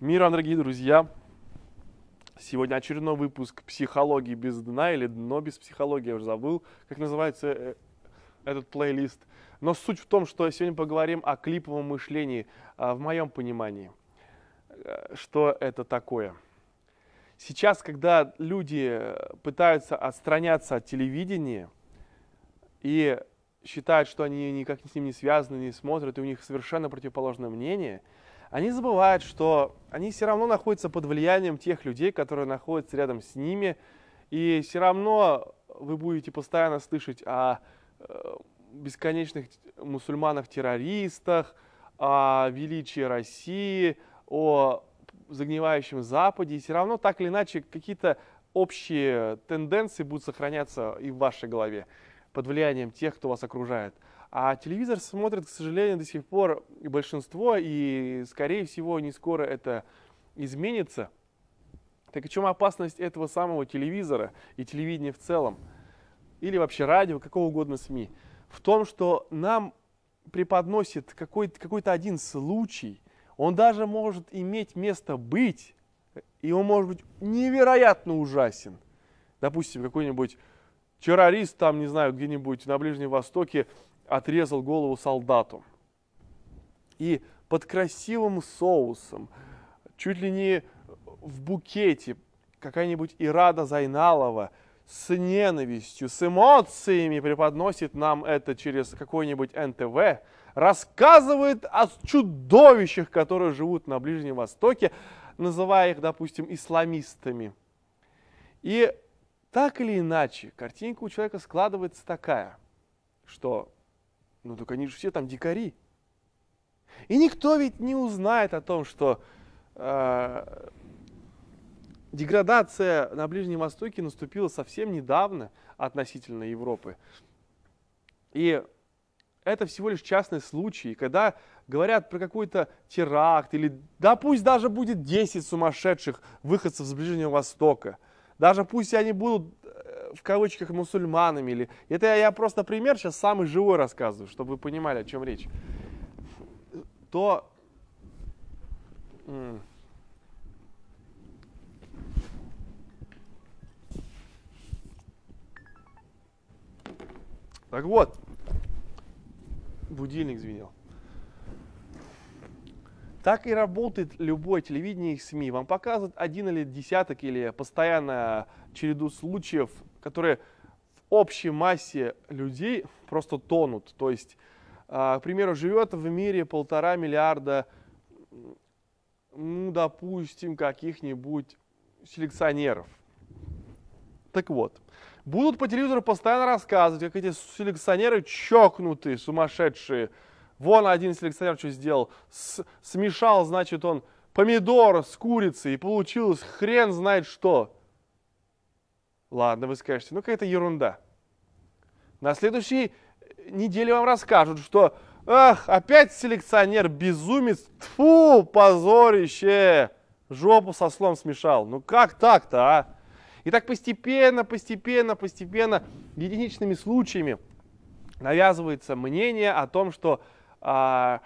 Мира, дорогие друзья! Сегодня очередной выпуск «Психологии без дна» или «Дно без психологии». Я уже забыл, как называется э, этот плейлист. Но суть в том, что сегодня поговорим о клиповом мышлении, а, в моем понимании. Э, что это такое? Сейчас, когда люди э, пытаются отстраняться от телевидения и считают, что они никак с ним не связаны, не смотрят, и у них совершенно противоположное мнение – они забывают, что они все равно находятся под влиянием тех людей, которые находятся рядом с ними, и все равно вы будете постоянно слышать о э, бесконечных мусульманах-террористах, о величии России, о загнивающем Западе, и все равно так или иначе какие-то общие тенденции будут сохраняться и в вашей голове под влиянием тех, кто вас окружает. А телевизор смотрят, к сожалению, до сих пор и большинство, и, скорее всего, не скоро это изменится. Так о чем опасность этого самого телевизора и телевидения в целом? Или вообще радио, какого угодно СМИ? В том, что нам преподносит какой-то какой один случай, он даже может иметь место быть, и он может быть невероятно ужасен. Допустим, какой-нибудь террорист там, не знаю, где-нибудь на Ближнем Востоке отрезал голову солдату. И под красивым соусом, чуть ли не в букете, какая-нибудь Ирада Зайналова с ненавистью, с эмоциями преподносит нам это через какой-нибудь НТВ, рассказывает о чудовищах, которые живут на Ближнем Востоке, называя их, допустим, исламистами. И так или иначе, картинка у человека складывается такая, что ну так они же все там дикари. И никто ведь не узнает о том, что э, деградация на Ближнем Востоке наступила совсем недавно относительно Европы. И это всего лишь частный случай, когда говорят про какой-то теракт или да пусть даже будет 10 сумасшедших выходцев с Ближнего Востока, даже пусть они будут в кавычках мусульманами. Или... Это я просто пример сейчас самый живой рассказываю, чтобы вы понимали, о чем речь. То Так вот, будильник звенел. Так и работает любое телевидение и СМИ. Вам показывают один или десяток или постоянно череду случаев которые в общей массе людей просто тонут. То есть, а, к примеру, живет в мире полтора миллиарда, ну, допустим, каких-нибудь селекционеров. Так вот, будут по телевизору постоянно рассказывать, как эти селекционеры чокнутые, сумасшедшие. Вон один селекционер что сделал, с смешал, значит, он помидор с курицей, и получилось хрен знает что. Ладно, вы скажете, ну какая-то ерунда. На следующей неделе вам расскажут, что Ах, опять селекционер безумец. Тфу, позорище. Жопу со слом смешал. Ну как так-то, а? И так постепенно, постепенно, постепенно, единичными случаями навязывается мнение о том, что, а,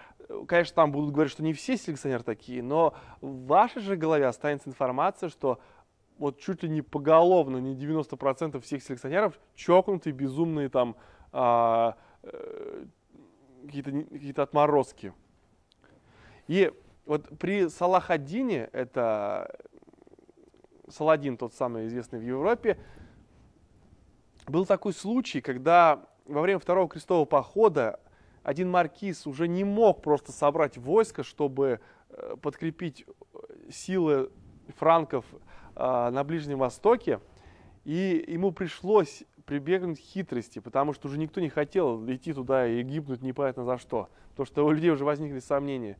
конечно, там будут говорить, что не все селекционеры такие, но в вашей же голове останется информация, что вот чуть ли не поголовно, не 90% всех селекционеров чокнутые, безумные там а, э, какие-то какие отморозки. И вот при Салахадине это э, Саладин тот самый известный в Европе, был такой случай, когда во время Второго крестового похода один маркиз уже не мог просто собрать войско, чтобы э, подкрепить э, силы франков а, на Ближнем Востоке, и ему пришлось прибегнуть к хитрости, потому что уже никто не хотел идти туда и гибнуть непонятно за что, потому что у людей уже возникли сомнения.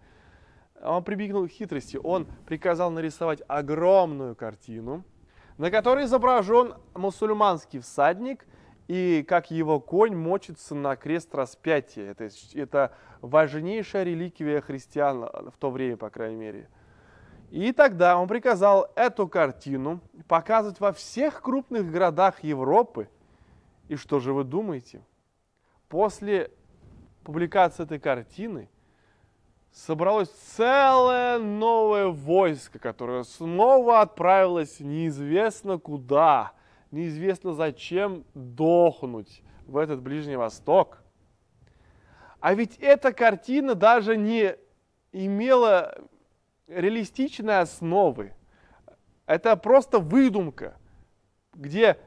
Он прибегнул к хитрости, он приказал нарисовать огромную картину, на которой изображен мусульманский всадник и как его конь мочится на крест распятия. Это, это важнейшая реликвия христиан в то время, по крайней мере – и тогда он приказал эту картину показывать во всех крупных городах Европы. И что же вы думаете? После публикации этой картины собралось целое новое войско, которое снова отправилось неизвестно куда, неизвестно зачем дохнуть в этот Ближний Восток. А ведь эта картина даже не имела реалистичные основы. Это просто выдумка, где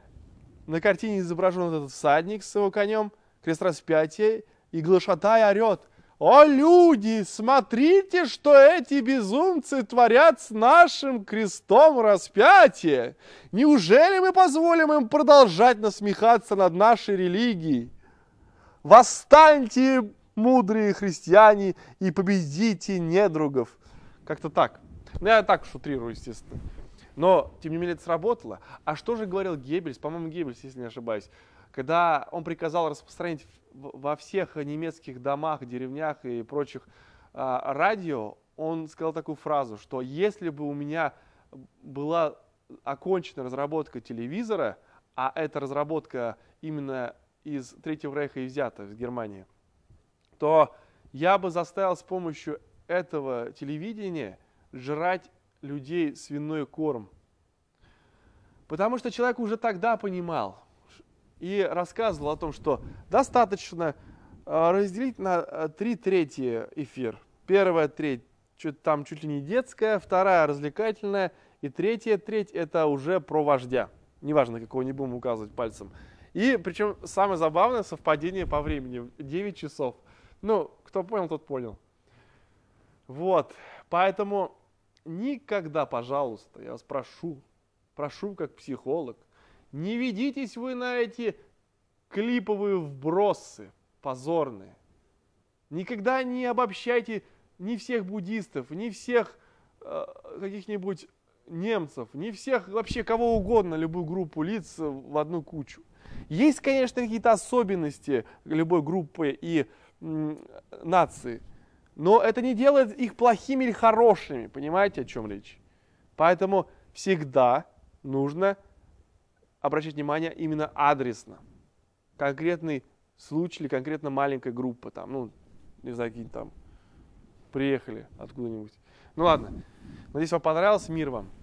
на картине изображен этот всадник с его конем, крест распятия, и глашатай орет. «О, люди, смотрите, что эти безумцы творят с нашим крестом распятия! Неужели мы позволим им продолжать насмехаться над нашей религией? Восстаньте, мудрые христиане, и победите недругов!» Как-то так. Ну, я так шутрирую, естественно. Но, тем не менее, это сработало. А что же говорил Геббельс, по-моему, Геббельс, если не ошибаюсь, когда он приказал распространить во всех немецких домах, деревнях и прочих а, радио, он сказал такую фразу, что если бы у меня была окончена разработка телевизора, а эта разработка именно из Третьего Рейха и взята, из Германии, то я бы заставил с помощью этого телевидения жрать людей свиной корм. Потому что человек уже тогда понимал и рассказывал о том, что достаточно э, разделить на э, три трети эфир. Первая треть там чуть ли не детская, вторая развлекательная, и третья треть это уже про вождя. Неважно, какого не будем указывать пальцем. И причем самое забавное совпадение по времени. 9 часов. Ну, кто понял, тот понял. Вот, поэтому никогда, пожалуйста, я вас прошу, прошу как психолог, не ведитесь вы на эти клиповые вбросы позорные. Никогда не обобщайте ни всех буддистов, ни всех э, каких-нибудь немцев, ни всех, вообще кого угодно, любую группу лиц в одну кучу. Есть, конечно, какие-то особенности любой группы и нации. Но это не делает их плохими или хорошими, понимаете, о чем речь? Поэтому всегда нужно обращать внимание именно адресно. Конкретный случай или конкретно маленькая группа, там, ну, не знаю, какие там приехали откуда-нибудь. Ну ладно, надеюсь, вам понравилось, мир вам.